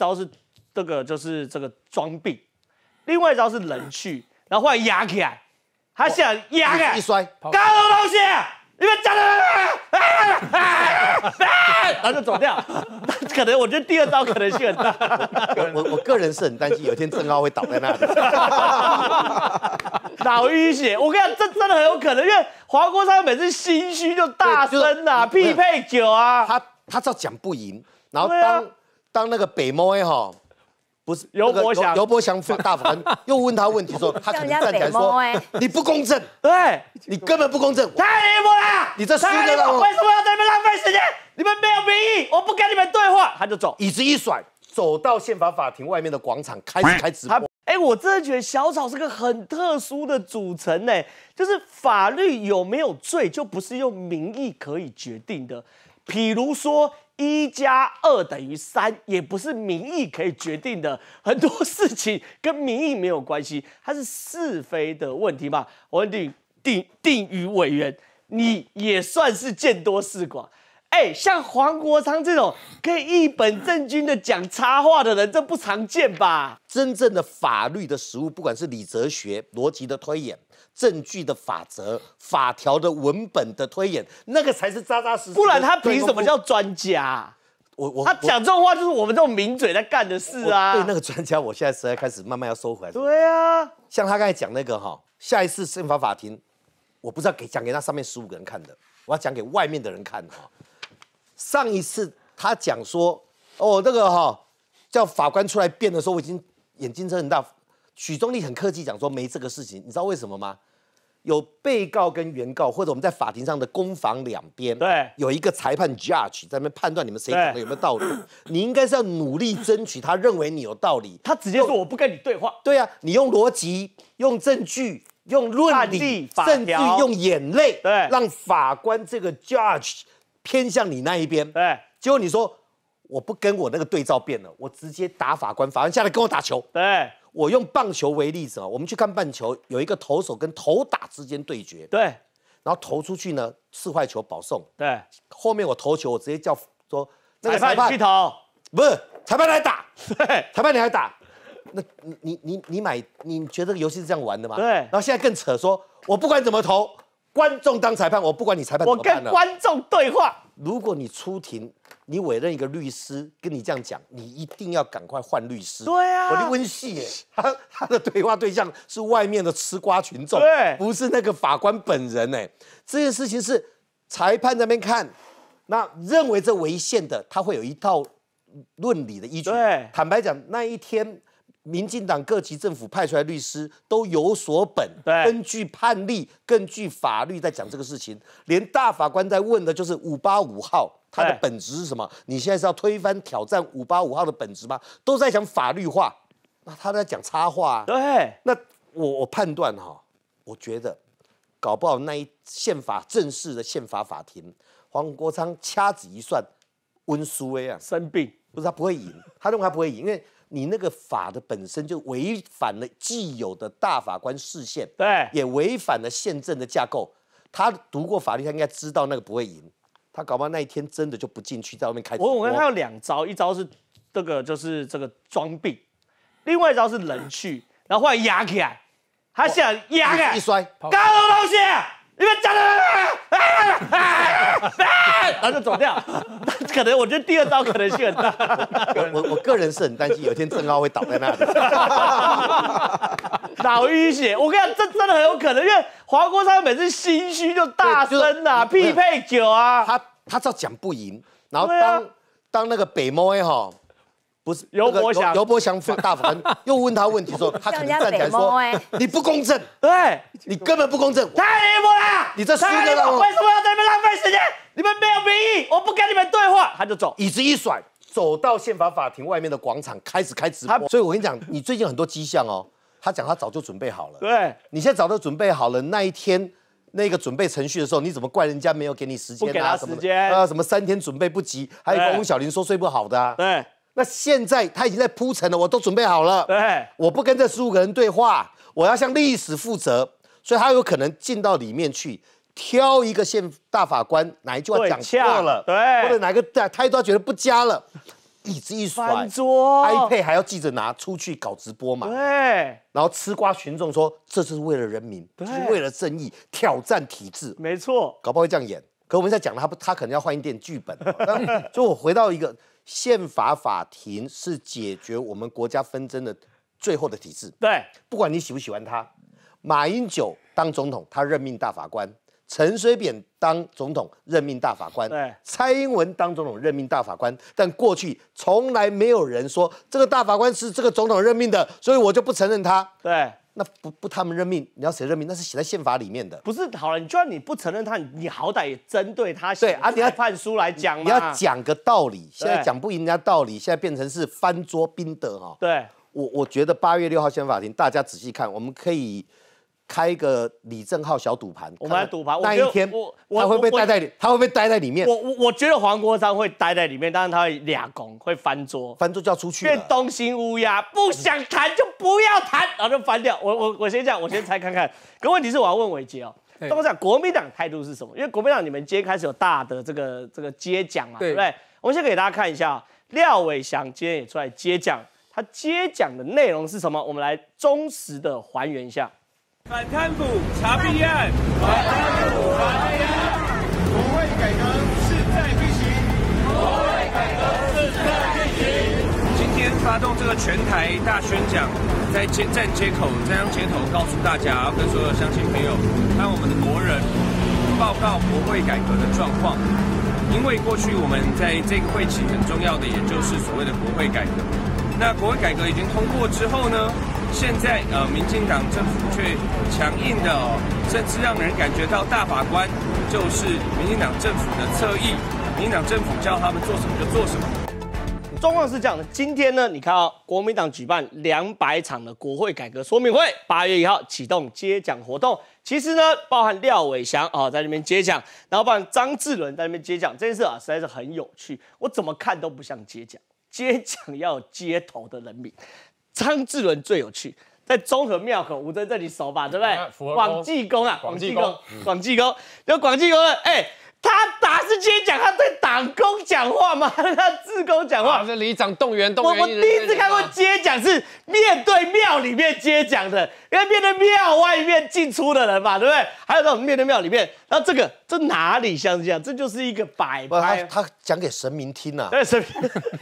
招是这个，就是这个装病；，另外一招是冷去，然后后来压起来，他想压起来，一摔，搞什么东西？你们讲的，然后就走掉。可能我觉得第二招可能性很大。我我个人是很担心，有一天正皓会倒在那里，脑淤血。我跟你讲，这真的很有可能，因为华国他每次心虚就大声啊，匹配酒啊。他他只要讲不赢，然后当。当那个北摩哎哈，不是刘伯祥，刘伯祥放大官 又问他问题说，他站起来说，你不公正，对你根本不公正，太离谱了！你这四个，我为什么要在那边浪费时间？你们没有民意，我不跟你们对话。他就走，椅子一甩，走到宪法法庭外面的广场开始开直播。哎，我真的觉得小草是个很特殊的组成，呢，就是法律有没有罪，就不是用民意可以决定的。譬如说，一加二等于三，也不是民意可以决定的。很多事情跟民意没有关系，它是是非的问题嘛。我问定定定于委员，你也算是见多识广。哎，像黄国昌这种可以一本正经的讲插话的人，这不常见吧？真正的法律的实务，不管是理哲学、逻辑的推演、证据的法则、法条的文本的推演，那个才是扎扎实实。不然他凭什么叫专家？我我他讲这种话就是我们这种名嘴在干的事啊。对那个专家，我现在在开始慢慢要收回来。对啊，像他刚才讲那个哈，下一次宪法法庭，我不知道给讲给那上面十五个人看的，我要讲给外面的人看哈。上一次他讲说，哦，那个哈叫法官出来辩的时候，我已经眼睛睁很大。许宗力很客气讲说没这个事情，你知道为什么吗？有被告跟原告，或者我们在法庭上的攻防两边，对，有一个裁判 judge 在那边判断你们谁讲的有没有道理。你应该是要努力争取他认为你有道理。他直接说我不跟你对话。对啊，你用逻辑、用证据、用论理，甚至用眼泪，对，让法官这个 judge。偏向你那一边，对。结果你说我不跟我那个对照变了，我直接打法官，法官下来跟我打球。对，我用棒球为例子啊，我们去看棒球有一个投手跟投打之间对决。对，然后投出去呢刺坏球保送。对，后面我投球，我直接叫说那个裁判去投，不是裁判来打，裁判你还打？那你你你买？你觉得这个游戏是这样玩的吗？对。然后现在更扯，说我不管怎么投。观众当裁判，我不管你裁判我跟观众对话。如果你出庭，你委任一个律师跟你这样讲，你一定要赶快换律师。对啊，我的温戏，他他的对话对象是外面的吃瓜群众，对，不是那个法官本人哎。这件事情是裁判那边看，那认为这违宪的，他会有一套论理的依据。对，坦白讲那一天。民进党各级政府派出来律师都有所本，根据判例，根据法律在讲这个事情。连大法官在问的就是五八五号，他的本质是什么？你现在是要推翻挑战五八五号的本质吗？都在讲法律化，那他在讲插话。对，那我我判断哈，我觉得搞不好那一宪法正式的宪法法庭，黄国昌掐指一算，温书威啊生病，不是他不会赢，他认为他不会赢，因为。你那个法的本身就违反了既有的大法官视线，对，也违反了宪政的架构。他读过法律，他应该知道那个不会赢。他搞不好那一天真的就不进去，在外面开。我我看他有两招，一招是这个，就是这个装病；另外一招是人去，然后后来压起来，他想压起来，一摔，搞什么东西？你们讲，然后就走掉。可能我觉得第二招可能性很大。我我个人是很担心，有一天郑浩会倒在那里，脑淤血。我跟你讲，这真的很有可能，因为华国他每次心虚就大声呐，匹配酒啊。他他知道讲不赢，然后当当那个北猫哈。不是刘伯祥，刘伯祥反大法官 又问他问题，说 他很起来说，你不公正，对 你根本不公正，太离谱了！你这输的了，我为什么要在那边浪费时间？你们没有民意，我不跟你们对话。他就走，椅子一甩，走到宪法法庭外面的广场开始开直播。所以我跟你讲，你最近很多迹象哦。他讲他早就准备好了，对，你现在早就准备好了。那一天那个准备程序的时候，你怎么怪人家没有给你时间？不给他时间啊？什么三天准备不及？还有跟小玲说睡不好的，对。那现在他已经在铺陈了，我都准备好了。对，我不跟这十五个人对话，我要向历史负责，所以他有可能进到里面去挑一个县大法官哪一句话讲错了，对，或者哪个台他觉得不加了，椅子一甩，翻桌，a d 还要记着拿出去搞直播嘛。对，然后吃瓜群众说这是为了人民，是为了正义，挑战体制，没错，搞不好会这样演。可我们在讲他不，他可能要换一点剧本。就 我回到一个。宪法法庭是解决我们国家纷争的最后的体制。对，不管你喜不喜欢他，马英九当总统，他任命大法官。陈水扁当总统任命大法官，蔡英文当总统任命大法官，但过去从来没有人说这个大法官是这个总统任命的，所以我就不承认他。对，那不不他们任命，你要谁任命？那是写在宪法里面的。不是，好了，你就算你不承认他，你好歹也针对他，对，阿迪家判书来讲你要讲个道理，现在讲不赢人家道理，现在变成是翻桌兵的哈。对，我我觉得八月六号宪法庭，大家仔细看，我们可以。开一个李正浩小赌盘，我们来赌盘。那一天他会被待在里，他会被待在里面。我我我觉得黄国昌会待在里面，但是他俩拱，会翻桌，翻桌就要出去。变东星乌鸦，不想谈就不要谈，然后就翻掉。我我我先样，我先猜看看。可问题是我要问伟杰哦，伟杰国民党态度是什么？因为国民党你们今天开始有大的这个这个接奖嘛，对不对？我们先给大家看一下，廖伟祥今天也出来接奖，他接奖的内容是什么？我们来忠实的还原一下。反贪腐、查弊案，反贪腐、查弊案，国会改革势在必行，国会改革势在必行。今天发动这个全台大宣讲，在街站、街口、中央街头，告诉大家，跟所有乡亲朋友，让我们的国人报告国会改革的状况。因为过去我们在这个会期很重要的，也就是所谓的国会改革。那国会改革已经通过之后呢？现在呃，民进党政府却强硬的哦，甚至让人感觉到大法官就是民进党政府的侧翼，民进党政府叫他们做什么就做什么。状况是这样的，今天呢，你看啊，国民党举办两百场的国会改革说明会，八月一号启动接奖活动。其实呢，包含廖伟翔啊在那边接奖，然后包含张志伦在那边接奖，这件事啊实在是很有趣，我怎么看都不像接奖，接奖要接头的人民。张志伦最有趣，在综合庙口吴尊这里守法，对不对？广济公啊，广济公，广济公有广济公的哎，他打是街讲，他对党工讲话吗？他志工讲话，他是里长动员动员。我我第一次看过街讲是面对庙里面街讲的，因为面对庙外面进出的人嘛，对不对？还有那种面对庙里面。那这个这哪里像这样？这就是一个摆拍。他他讲给神明听啊。对神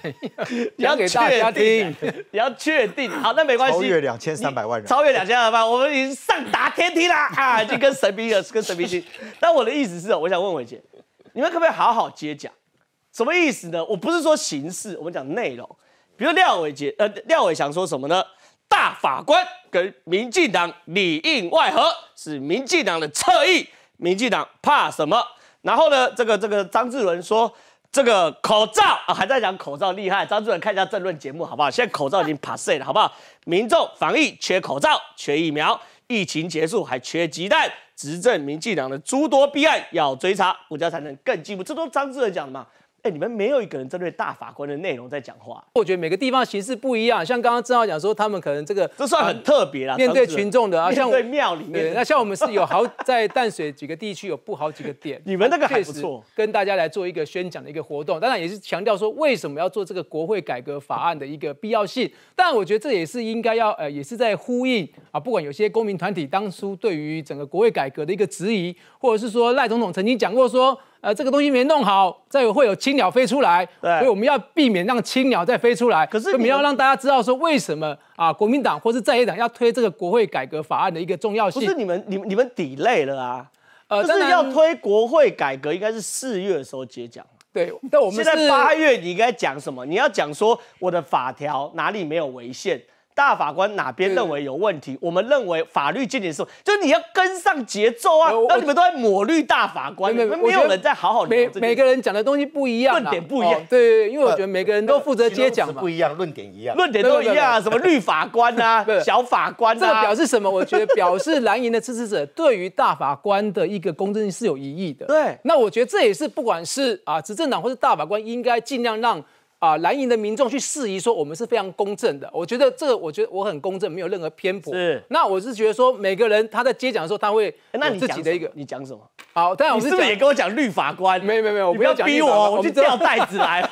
明 你要给大家听，要确定。好，那没关系，超越两千三百万人，超越两千三百，我们已经上达天梯啦！啊！已经跟神明了，跟神明亲。但我的意思是，我想问伟杰，你们可不可以好好接讲？什么意思呢？我不是说形式，我们讲内容。比如廖伟杰，呃，廖伟想说什么呢？大法官跟民进党里应外合，是民进党的侧翼。民进党怕什么？然后呢？这个这个张志伦说，这个口罩啊，还在讲口罩厉害。张志伦看一下政论节目好不好？现在口罩已经怕 s 了，好不好？民众防疫缺口罩，缺疫苗，疫情结束还缺鸡蛋。执政民进党的诸多弊案要追查，国家才能更进步。这都是张志伦讲的嘛？哎，你们没有一个人针对大法官的内容在讲话。我觉得每个地方形式不一样，像刚刚正好讲说，他们可能这个这算很特别啦，面对群众的啊，像在庙里面。那像我们是有好 在淡水几个地区有布好几个点。你们那个不错，跟大家来做一个宣讲的一个活动，当然也是强调说为什么要做这个国会改革法案的一个必要性。但我觉得这也是应该要呃，也是在呼应啊，不管有些公民团体当初对于整个国会改革的一个质疑，或者是说赖总统曾经讲过说。呃，这个东西没弄好，再会有青鸟飞出来，所以我们要避免让青鸟再飞出来，我们要让大家知道说为什么啊，国民党或是在野党要推这个国会改革法案的一个重要性。不是你们，你们你们抵累了啊，呃，就是要推国会改革，应该是四月的时候接讲，对，但我们现在八月，你应该讲什么？你要讲说我的法条哪里没有违宪。大法官哪边认为有问题？我们认为法律见解是，就是你要跟上节奏啊！那你们都在抹绿大法官，没有没有人在好好每每个人讲的东西不一样，论点不一样。对，因为我觉得每个人都负责接讲不一样，论点一样，论点都一样。什么绿法官啊，小法官啊，这个表示什么？我觉得表示蓝营的支持者对于大法官的一个公正性是有疑义的。对，那我觉得这也是不管是啊执政党或是大法官，应该尽量让。啊，蓝营的民众去质疑说我们是非常公正的，我觉得这个，我觉得我很公正，没有任何偏颇。是，那我是觉得说每个人他在接讲的时候，他会，那你自己的一个，你讲什么？好，但是你是不是也跟我讲律法官？没没没，我不要逼我，我去掉袋子来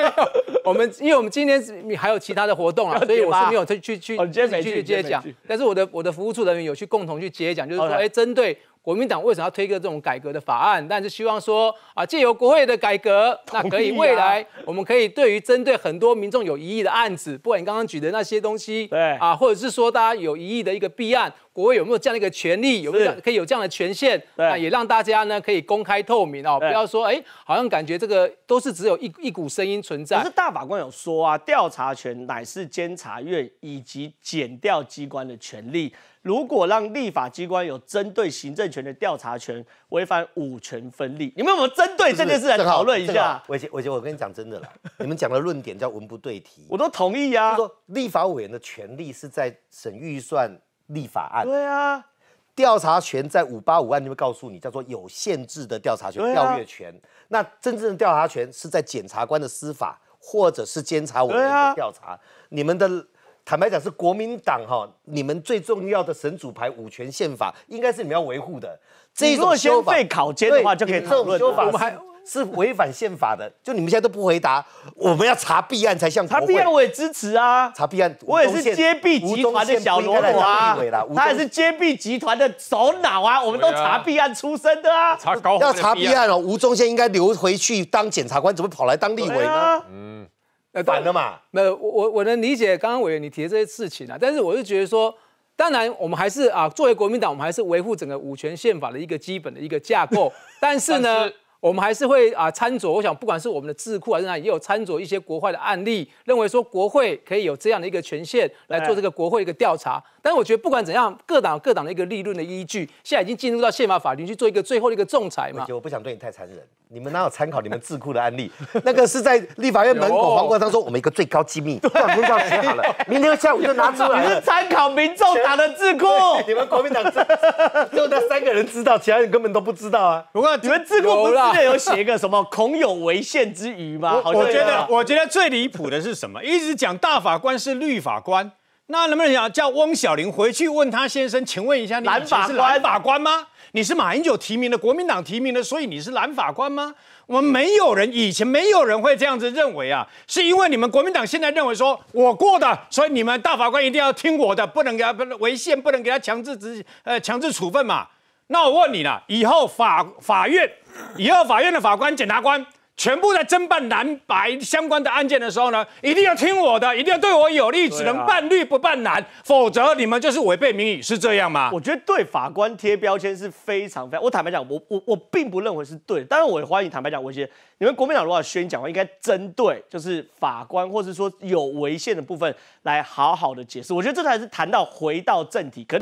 我们因为我们今天还有其他的活动啊，所以我是没有去去去接去接讲，但是我的我的服务处人员有去共同去接讲，就是说，哎，针对。国民党为什么要推个这种改革的法案？但是希望说啊，借由国会的改革，那可以未来我们可以对于针对很多民众有疑义的案子，不管你刚刚举的那些东西，对啊，或者是说大家有疑义的一个弊案。国会有没有这样的一个权利？有没有可以有这样的权限，啊，也让大家呢可以公开透明哦，不要说哎，好像感觉这个都是只有一一股声音存在。可是大法官有说啊，调查权乃是监察院以及检调机关的权利。如果让立法机关有针对行政权的调查权，违反五权分立。你们有没有针对这件事来讨论一下？我先，我先，我跟你讲真的啦，你们讲的论点叫文不对题。我都同意啊，说立法委员的权利是在审预算。立法案，对啊，调查权在五八五案里面告诉你，叫做有限制的调查权、调阅权。那真正的调查权是在检察官的司法，或者是监察委员的调查。你们的坦白讲是国民党哈，你们最重要的神主牌五权宪法，应该是你们要维护的。这一种修法，考监的话就可以讨论。是违反宪法的，就你们现在都不回答，我们要查弊案才像查弊案我也支持啊！查弊案，我也是揭弊集团的小罗啊！他也是揭弊集团的首脑啊！我们都查弊案出身的啊！要查弊案哦。吴宗宪应该留回去当检察官，怎么跑来当立委呢？嗯，呃，反了嘛？没有，我我能理解刚刚委员你提的这些事情啊，但是我是觉得说，当然我们还是啊，作为国民党，我们还是维护整个五权宪法的一个基本的一个架构，但是呢。我们还是会啊参酌，我想不管是我们的智库是哪里，也有参酌一些国外的案例，认为说国会可以有这样的一个权限来做这个国会一个调查。但是我觉得不管怎样，各党各党的一个立论的依据，现在已经进入到宪法法庭去做一个最后的一个仲裁嘛。我我不想对你太残忍，你们哪有参考你们智库的案例？那个是在立法院门口黄国章说我们一个最高机密，不要不要写好了，明天下午就拿出来你是参考民众党的智库，你们国民党只有那三个人知道，其他人根本都不知道啊。我问你们智库有啦。这有写个什么恐有违宪之余”吗？我觉得，我觉得最离谱的是什么？一直讲大法官是律法官，那能不能想叫翁小玲回去问他先生，请问一下，你是蓝法官吗？你是马英九提名的，国民党提名的，所以你是蓝法官吗？我们没有人以前没有人会这样子认为啊，是因为你们国民党现在认为说我过的，所以你们大法官一定要听我的，不能给他违宪，不能给他强制执呃强制处分嘛。那我问你了，以后法法院，以后法院的法官、检察官，全部在侦办蓝白相关的案件的时候呢，一定要听我的，一定要对我有利，只能办绿不办蓝，否则你们就是违背民意，是这样吗？我觉得对法官贴标签是非常非常，我坦白讲，我我我并不认为是对。当然，我也欢迎坦白讲，我觉得你们国民党如果要宣讲的话，应该针对就是法官，或是说有违宪的部分来好好的解释。我觉得这才是谈到回到正题。可